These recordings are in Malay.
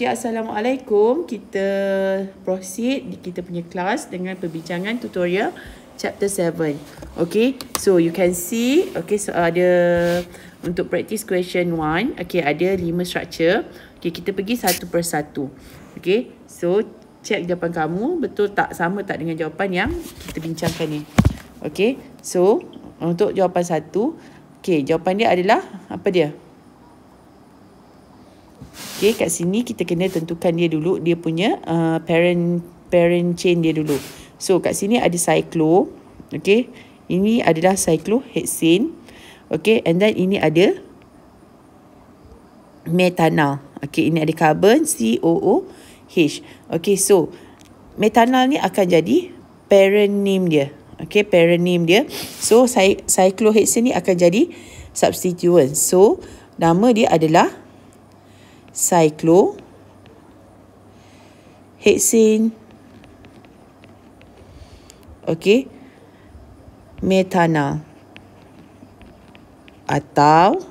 Okey, Assalamualaikum. Kita proceed di kita punya kelas dengan perbincangan tutorial chapter 7. Okay, so you can see, Okay, so ada untuk practice question 1, Okay, ada 5 structure. Okay, kita pergi satu persatu. Okay, so check jawapan kamu betul tak sama tak dengan jawapan yang kita bincangkan ni. Okay, so untuk jawapan 1, Okay, jawapan dia adalah apa dia? Okay, kat sini kita kena tentukan dia dulu dia punya uh, parent parent chain dia dulu. So kat sini ada cyclo. Okay, ini adalah cyclohexane. Okay, and then ini ada metanal. Okay, ini ada carbon COOH. Okay, so metanal ni akan jadi parent name dia. Okay, parent name dia. So cy cyclohexane ni akan jadi substituent. So nama dia adalah cyclo hexane okey metana atau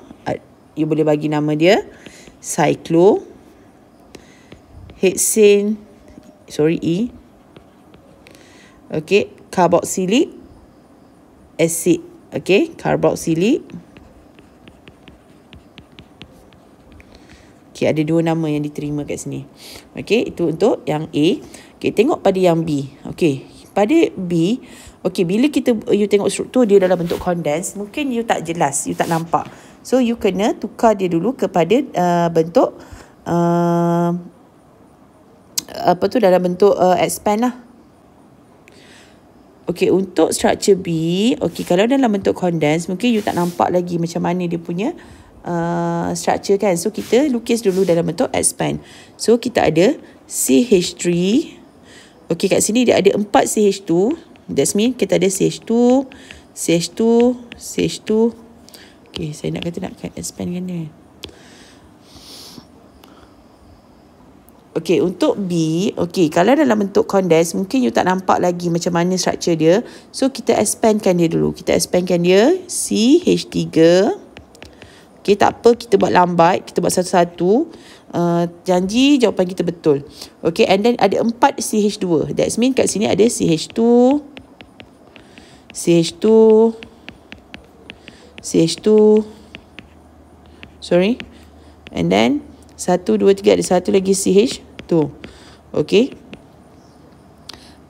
you boleh bagi nama dia cyclo hexane sorry e okey carboxylic acid okey carboxylic Okey, ada dua nama yang diterima kat sini. Okey, itu untuk yang A. Okey, tengok pada yang B. Okay, pada B, Okay, bila kita eh, you tengok struktur dia dalam bentuk condensed, mungkin you tak jelas, you tak nampak. So, you kena tukar dia dulu kepada uh, bentuk uh, apa tu, dalam bentuk uh, expand lah. Okay, untuk structure B, Okay, kalau dalam bentuk condensed, mungkin you tak nampak lagi macam mana dia punya uh, uh, structure kan. So kita lukis dulu dalam bentuk expand. So kita ada CH3. Okay, kat sini dia ada 4 CH2. That's mean kita ada CH2, CH2, CH2. Okay, saya nak kata nak expand kan dia. Okay, untuk B, Okay, kalau dalam bentuk condensed mungkin you tak nampak lagi macam mana structure dia. So kita expandkan dia dulu. Kita expandkan dia CH3. Okay, tak apa kita buat lambat, kita buat satu-satu. Uh, janji jawapan kita betul. Okay, and then ada empat CH2. That's mean kat sini ada CH2. CH2. CH2. Sorry. And then, satu, dua, tiga, ada satu lagi CH2. Okay.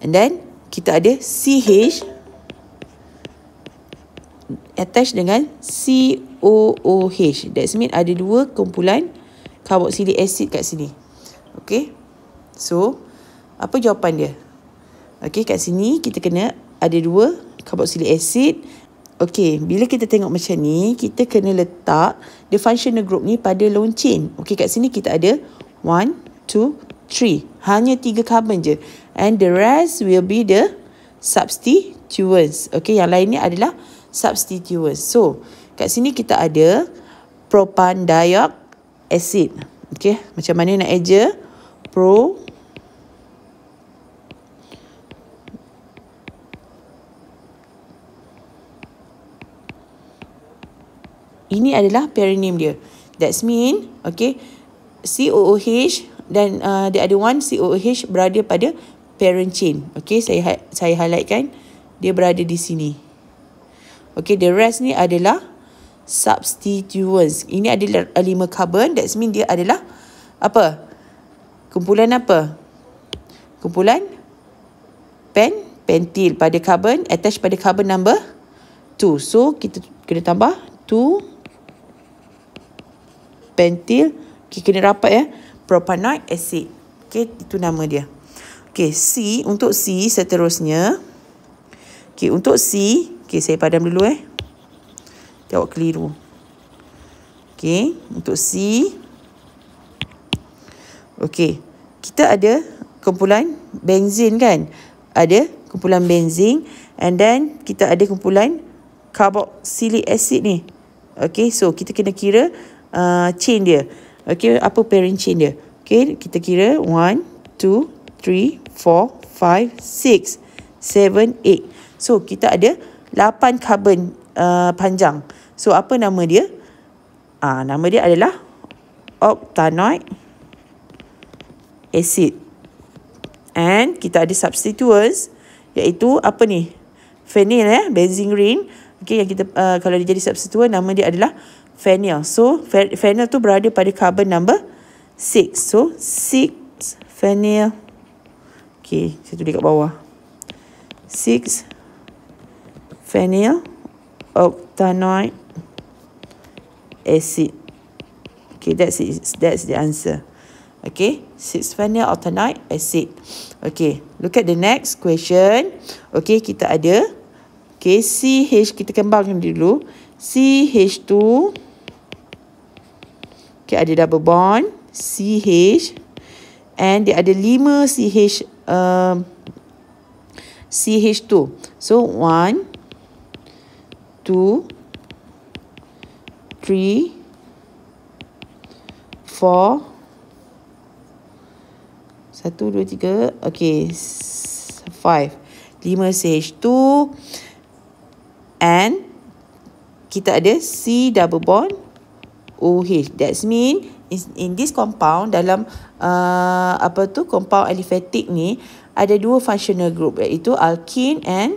And then, kita ada CH2. Attach dengan COOH. That's mean ada dua kumpulan carboxylic acid kat sini. Okay. So, apa jawapan dia? Okay, kat sini kita kena ada dua carboxylic acid. Okay, bila kita tengok macam ni, kita kena letak the functional group ni pada lone chain. Okay, kat sini kita ada 1, 2, 3. Hanya tiga carbon je. And the rest will be the substituents. Okay, yang lain ni adalah substituents. So, kat sini kita ada propan acid. Okay, macam mana nak eja? Pro Ini adalah perineum dia. That's mean, okay, COOH dan uh, dia ada one COOH berada pada parent chain. Okay, saya ha- saya highlightkan. Dia berada di sini. Okay, the rest ni adalah substituents. Ini adalah eh, lima carbon. That's mean dia adalah apa? Kumpulan apa? Kumpulan pen, pentil pada carbon, attach pada carbon number two. So, kita kena tambah two pentil. Okay, kena rapat ya. Eh. Propanoid acid. Okay, itu nama dia. Okay, C. Untuk C seterusnya. Okay, untuk C... Okey, saya padam dulu eh. Jawab keliru. Okey, untuk C. Okey, kita ada kumpulan benzin kan? Ada kumpulan benzin. And then, kita ada kumpulan carboxylic acid ni. Okey, so kita kena kira uh, chain dia. Okey, apa parent chain dia? Okey, kita kira 1, 2, 3, 4, 5, 6. 7, 8 So kita ada Lapan karbon uh, panjang. So apa nama dia? Ah uh, nama dia adalah octanoic acid. And kita ada substituents iaitu apa ni? Phenyl eh, benzene ring. Okay, yang kita uh, kalau dia jadi substituent nama dia adalah phenyl. So phenyl tu berada pada carbon number 6. So 6 phenyl. Okay, saya tulis kat bawah. 6 phenyl octanoic acid. Okay, that's it. That's the answer. Okay, six phenyl octanoic acid. Okay, look at the next question. Okay, kita ada. Okay, CH kita kembangkan dulu. CH2. Okay, ada double bond. CH. And dia ada lima CH. Um, CH2. So, one, two, three, four. Satu, dua, tiga. Okay, five. Lima ch two, And kita ada C double bond OH. That's mean in this compound, dalam uh, apa tu compound aliphatic ni, ada dua functional group iaitu alkene and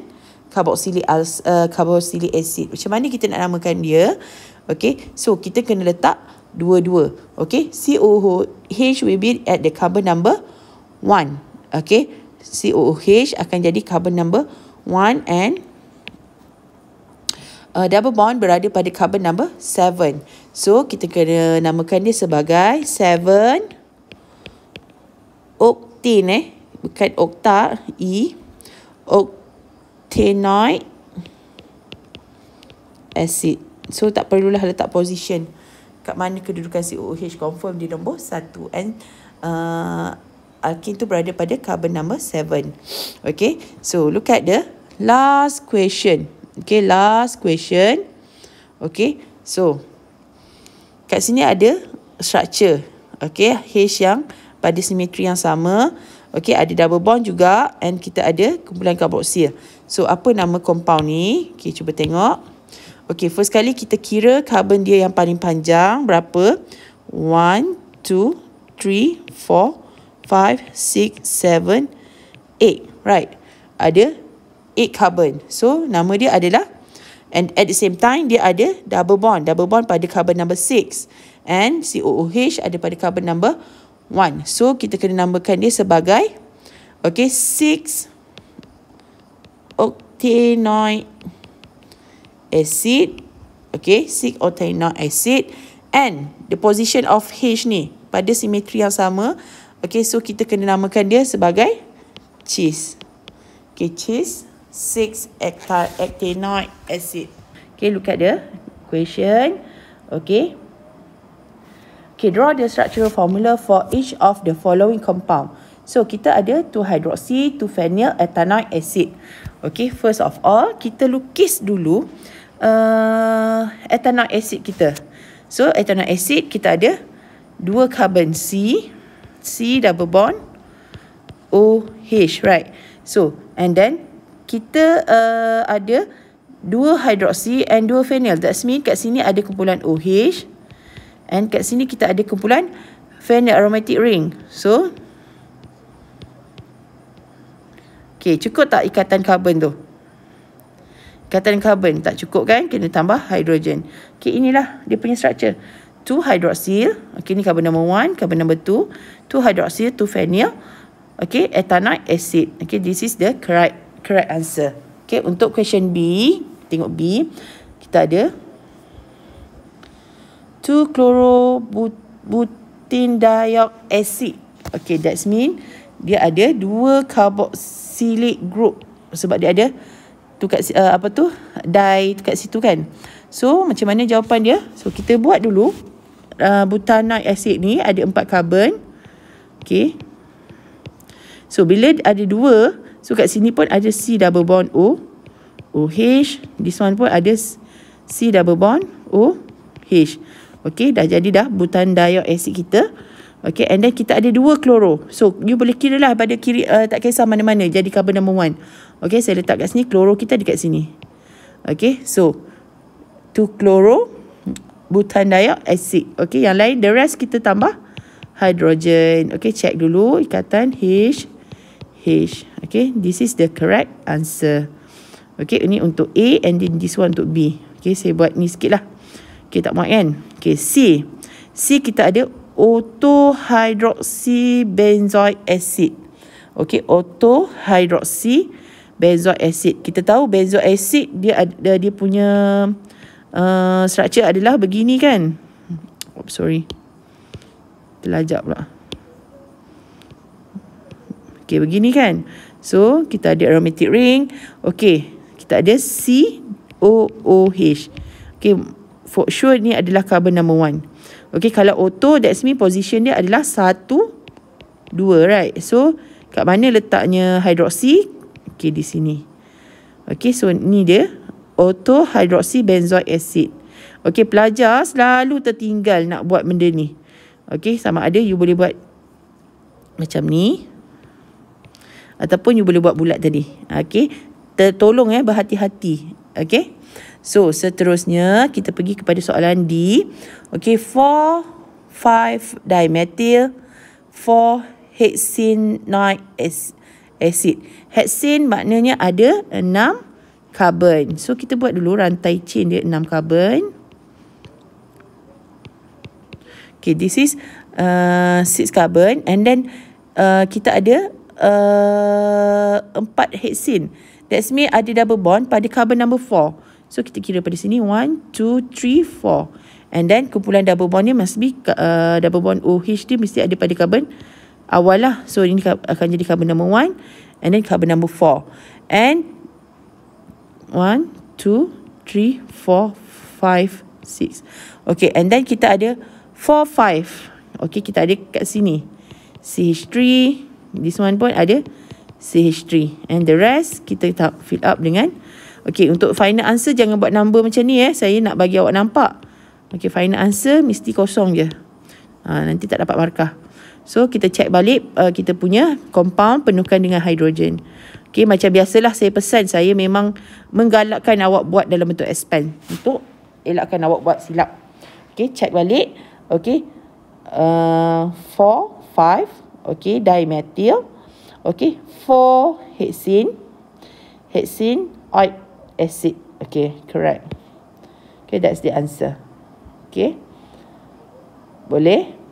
carboxylic, uh, carboxylic acid. Macam mana kita nak namakan dia? Okay. So, kita kena letak dua-dua. Okay. COOH will be at the carbon number one, Okay. COOH akan jadi carbon number one and uh, double bond berada pada carbon number seven. So, kita kena namakan dia sebagai seven octane eh. Bukan octa E. Octane tenoid acid. So tak perlulah letak position. Kat mana kedudukan COOH confirm di nombor 1. And uh, alkin tu berada pada carbon number 7. Okay. So look at the last question. Okay. Last question. Okay. So kat sini ada structure. Okay. H yang pada simetri yang sama. Okay. Ada double bond juga. And kita ada kumpulan karboksil. So apa nama compound ni? Okay, cuba tengok. Okay, first kali kita kira carbon dia yang paling panjang berapa? 1, 2, 3, 4, 5, 6, 7, 8. Right. Ada 8 carbon. So nama dia adalah and at the same time dia ada double bond. Double bond pada carbon number 6. And COOH ada pada carbon number 1. So kita kena namakan dia sebagai okay, 6 tannoic acid. Okay, sick octanoic acid. And the position of H ni pada simetri yang sama. Okay, so kita kena namakan dia sebagai cheese. Okay, cheese. 6 octanoic acid. Okay, look at the equation. Okay. Okay, draw the structural formula for each of the following compound. So, kita ada 2-hydroxy, 2-phenyl, ethanoid acid. Okay, first of all, kita lukis dulu uh, ethanoic acid kita. So, ethanoic acid kita ada dua carbon C, C double bond, OH, right? So, and then kita uh, ada dua hidroksi and dua phenyl. That's mean kat sini ada kumpulan OH and kat sini kita ada kumpulan phenyl aromatic ring. So, Okay, cukup tak ikatan karbon tu? Ikatan karbon tak cukup kan? Kena tambah hidrogen. Okay, inilah dia punya structure. Two hydroxyl. Okay, ni karbon number one, karbon number two. Two hydroxyl, two phenyl. Okay, ethanoic acid. Okay, this is the correct correct answer. Okay, untuk question B, tengok B. Kita ada two chlorobutin dioxide acid. Okey, that's mean dia ada dua carboxylic group sebab dia ada tu kat uh, apa tu di kat situ kan so macam mana jawapan dia so kita buat dulu uh, butanoic acid ni ada empat carbon Okay. so bila ada dua so kat sini pun ada C double bond O OH this one pun ada C double bond O H. Okay, dah jadi dah butan dioxide acid kita Okay, and then kita ada dua kloro. So, you boleh kira lah pada kiri, uh, tak kisah mana-mana. Jadi, carbon number one. Okay, saya letak kat sini. Kloro kita dekat sini. Okay, so. Two kloro. Butan dayak, acid. Okay, yang lain. The rest kita tambah. Hydrogen. Okay, check dulu. Ikatan H. H. Okay, this is the correct answer. Okay, ini untuk A and then this one untuk B. Okay, saya buat ni sikit lah. Okay, tak mahu kan? Okay, C. C kita ada otohydroxybenzoic acid. Okey, otohydroxybenzoic acid. Kita tahu benzoic acid dia ada dia punya uh, structure adalah begini kan? Oh, sorry. Terlajak pula. Okey, begini kan? So, kita ada aromatic ring. Okey, kita ada COOH. Okey, for sure ni adalah carbon number one. Okay, kalau auto, that's me position dia adalah 1, 2, right? So, kat mana letaknya hidroksi? Okay, di sini. Okay, so ni dia. Auto hidroksi benzoic acid. Okay, pelajar selalu tertinggal nak buat benda ni. Okay, sama ada you boleh buat macam ni. Ataupun you boleh buat bulat tadi. Okay, tolong eh berhati-hati. Okay. So, seterusnya kita pergi kepada soalan D. Okay, 4, 5-dimethyl, 4 hexenoide acid. Hexen maknanya ada 6 carbon. So, kita buat dulu rantai chain dia 6 carbon. Okay, this is 6 uh, carbon. And then, uh, kita ada uh, 4 hexen. That's mean ada double bond pada carbon number 4. So kita kira pada sini 1, 2, 3, 4 And then kumpulan double bond ni must be uh, Double bond OH dia mesti ada pada carbon awal lah So ini akan jadi carbon number 1 And then carbon number 4 And 1, 2, 3, 4, 5 6. Okay, and then kita ada 4, 5. Okay, kita ada kat sini. CH3. This one pun ada CH3. And the rest, kita fill up dengan Okey, untuk final answer jangan buat number macam ni eh. Saya nak bagi awak nampak. Okey, final answer mesti kosong je. Ha, nanti tak dapat markah. So, kita check balik uh, kita punya compound penuhkan dengan hidrogen. Okey, macam biasalah saya pesan. Saya memang menggalakkan awak buat dalam bentuk expand. Untuk elakkan awak buat silap. Okey, check balik. Okey. 4, uh, 5. Okey, dimethyl. Okey, 4 hexene. Hexene, oid acid. Okay, correct. Okay, that's the answer. Okay. Boleh?